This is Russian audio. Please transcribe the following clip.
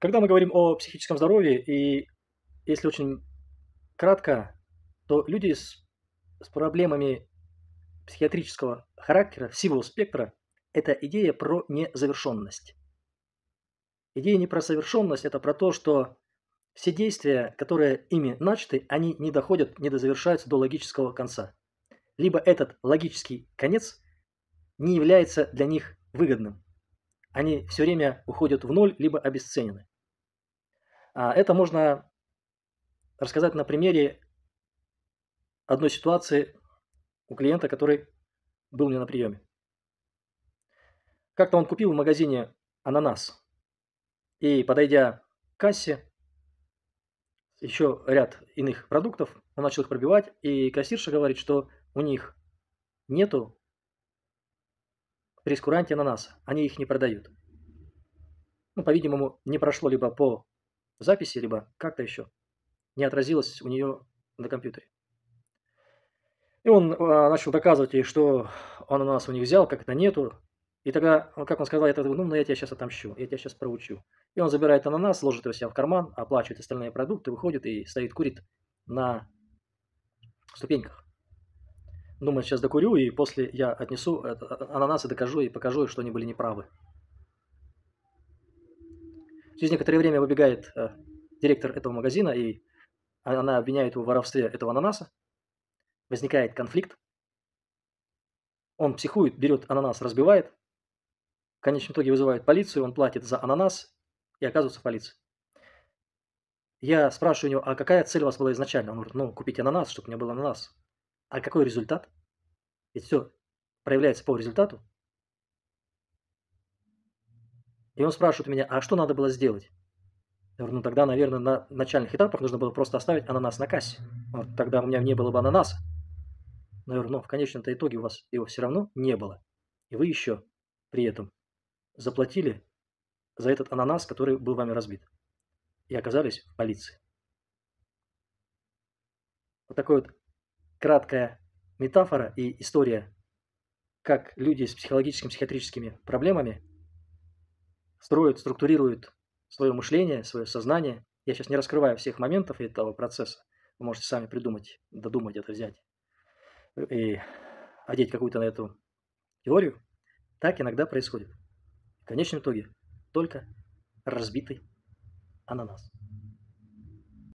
Когда мы говорим о психическом здоровье, и если очень кратко, то люди с, с проблемами психиатрического характера, всего спектра, это идея про незавершенность. Идея не про совершенность, это про то, что все действия, которые ими начаты, они не доходят, не дозавершаются до логического конца. Либо этот логический конец не является для них выгодным. Они все время уходят в ноль, либо обесценены. А, это можно рассказать на примере одной ситуации у клиента, который был мне на приеме. Как-то он купил в магазине ананас. И подойдя к кассе, еще ряд иных продуктов, он начал их пробивать, и кассирша говорит, что у них нету прескуранте ананаса, они их не продают. Ну, по-видимому, не прошло либо по записи, либо как-то еще не отразилось у нее на компьютере. И он а, начал доказывать ей, что он у нас у них взял, как это нету. И тогда, как он сказал, я тогда, ну, ну, я тебя сейчас отомщу, я тебя сейчас проучу. И он забирает ананас, ложит его себе в карман, оплачивает остальные продукты, выходит и стоит, курит на ступеньках. Думает, сейчас докурю, и после я отнесу э, ананас и докажу, и покажу, что они были неправы. Через некоторое время выбегает э, директор этого магазина, и а, она обвиняет его в воровстве этого ананаса. Возникает конфликт. Он психует, берет ананас, разбивает. В конечном итоге вызывает полицию, он платит за ананас и оказывается в полиции. Я спрашиваю у него, а какая цель у вас была изначально? Он говорит, ну, купить ананас, чтобы у меня был ананас. А какой результат? Ведь все проявляется по результату. И он спрашивает меня, а что надо было сделать? Я говорю, ну тогда, наверное, на начальных этапах нужно было просто оставить ананас на кассе. Вот тогда у меня не было бы ананаса. Но я говорю, ну в конечном-то итоге у вас его все равно не было. И вы еще при этом заплатили за этот ананас, который был вами разбит. И оказались в полиции. Вот такая вот краткая метафора и история, как люди с психологическими, психиатрическими проблемами строит, структурирует свое мышление, свое сознание. Я сейчас не раскрываю всех моментов этого процесса. Вы можете сами придумать, додумать это, взять и одеть какую-то на эту теорию. Так иногда происходит. В конечном итоге только разбитый ананас.